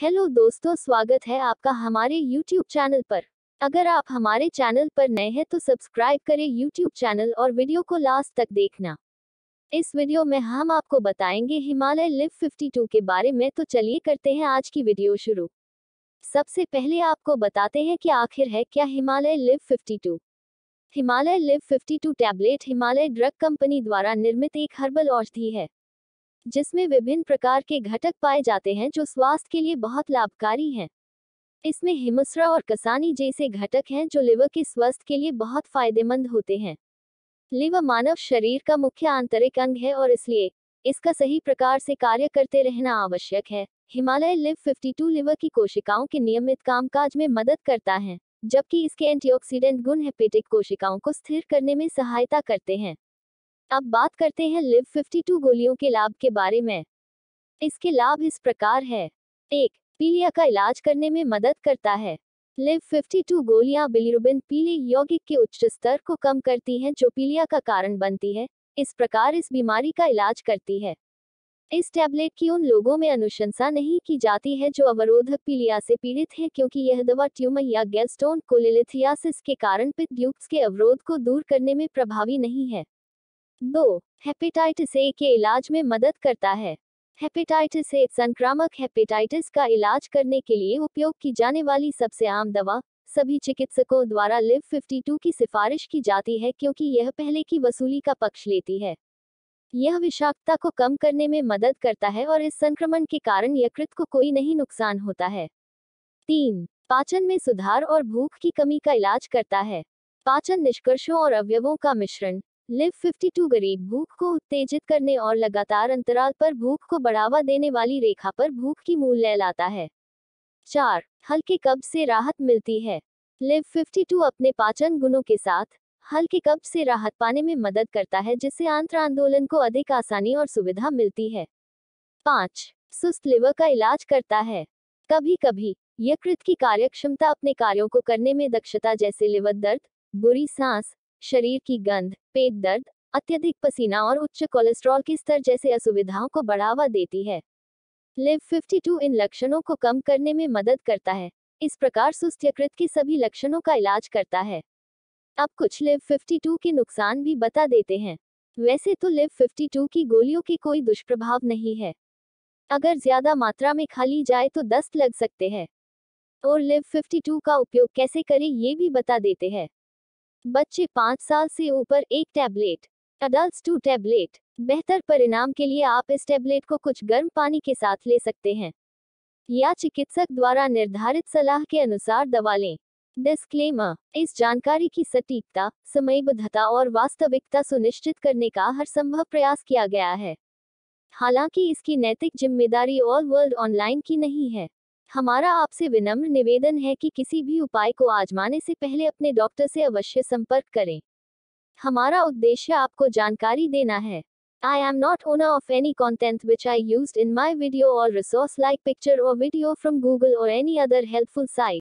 hello दोस्तों स्वागत है आपका हमारे यूट्यूब चैनल पर अगर आप हमारे चैनल पर नए हैं तो सब्सक्राइब करें यूट्यूब चैनल और वीडियो को लास्ट तक देखना इस वीडियो में हम आपको बताएंगे हिमालय लिव 52 के बारे में तो चलिए करते हैं आज की वीडियो शुरू सबसे पहले आपको बताते हैं कि आखिर है क्या Himalaya Liv 52 Himalaya Liv 52 tablet Himalaya drug company द्वारा निर्मित एक हर्बल औषधि है जिसमें विभिन्न प्रकार के घटक पाए जाते हैं जो स्वास्थ्य के लिए बहुत लाभकारी हैं इसमें हिमस्रा और कसानी जैसे घटक हैं जो लिवर के स्वास्थ्य के लिए बहुत फायदेमंद होते हैं लिवर मानव शरीर का मुख्य आंतरिक अंग है और इसलिए इसका सही प्रकार से कार्य करते रहना आवश्यक है हिमालय लिव 52 लिवर की कोशिकाओं के नियमित कामकाज में मदद करता है जबकि इसके एंटीऑक्सीडेंट गुण हेपेटिक कोशिकाओं को स्थिर करने में सहायता करते हैं अब बात करते हैं लिव 52 गोलियों के लाभ के बारे में इसके लाभ इस प्रकार है एक पीलिया का इलाज करने में मदद करता है लिव 52 गोलियां बिलिरुबिन पीले यौगिक के उच्च स्तर को कम करती हैं जो पीलिया का कारण बनती है इस प्रकार इस बीमारी का इलाज करती है इस टैबलेट की उन लोगों में अनुशंसा नहीं की जाती है जो अवरोधक पीलिया से पीड़ित हैं क्योंकि यह दवा ट्यूमर या गैस्टोन कोलिलिथियासिस के कारण पित्त के अवरोध को दूर करने में प्रभावी नहीं है दो हेपेटाइटिस ए के इलाज में मदद करता है हेपेटाइटिस ए संक्रामक हेपेटाइटिस का इलाज करने के लिए उपयोग की जाने वाली सबसे आम दवा सभी चिकित्सकों द्वारा लिव 52 की सिफारिश की जाती है क्योंकि यह पहले की वसूली का पक्ष लेती है यह विषाक्तता को कम करने में मदद करता है और इस संक्रमण के कारण यकृत को कोई नहीं नुकसान होता है तीन पाचन में सुधार और भूख की कमी का इलाज करता है पाचन निष्कर्षों और अवयवों का मिश्रण लिव 52 गरीब भूख को उत्तेजित करने और लगातार अंतराल पर भूख को बढ़ावा देने वाली रेखा पर भूख की मूल लय लाता है चार हल्के कब से राहत मिलती है लिव 52 अपने पाचन गुणों के साथ हल्के कब से राहत पाने में मदद करता है जिससे आंत्र आंदोलन को अधिक आसानी और सुविधा मिलती है पाँच सुस्त लिवर का इलाज करता है कभी कभी यकृत की कार्यक्षमता अपने कार्यों को करने में दक्षता जैसे लिवर दर्द बुरी सांस शरीर की गंध पेट दर्द अत्यधिक पसीना और उच्च कोलेस्ट्रॉल के स्तर जैसे असुविधाओं को बढ़ावा देती है लिव 52 इन लक्षणों को कम करने में मदद करता है इस प्रकार सुस्त यकृत के सभी लक्षणों का इलाज करता है अब कुछ लिव 52 के नुकसान भी बता देते हैं वैसे तो लिव 52 की गोलियों के कोई दुष्प्रभाव नहीं है अगर ज्यादा मात्रा में खा ली जाए तो दस्त लग सकते हैं और लिव 52 का उपयोग कैसे करें ये भी बता देते हैं बच्चे पाँच साल से ऊपर एक टैबलेट अडल्ट टू टैबलेट बेहतर परिणाम के लिए आप इस टैबलेट को कुछ गर्म पानी के साथ ले सकते हैं या चिकित्सक द्वारा निर्धारित सलाह के अनुसार दवा लें डिस्क्लेमर इस जानकारी की सटीकता समयबद्धता और वास्तविकता सुनिश्चित करने का हर संभव प्रयास किया गया है हालांकि इसकी नैतिक जिम्मेदारी ऑल वर्ल्ड ऑनलाइन की नहीं है हमारा आपसे विनम्र निवेदन है कि किसी भी उपाय को आजमाने से पहले अपने डॉक्टर से अवश्य संपर्क करें हमारा उद्देश्य आपको जानकारी देना है I am not owner of any content which I use in my video और रिसोर्स लाइक पिक्चर और वीडियो फ्रॉम गूगल और एनी अदर हेल्पफुल साइट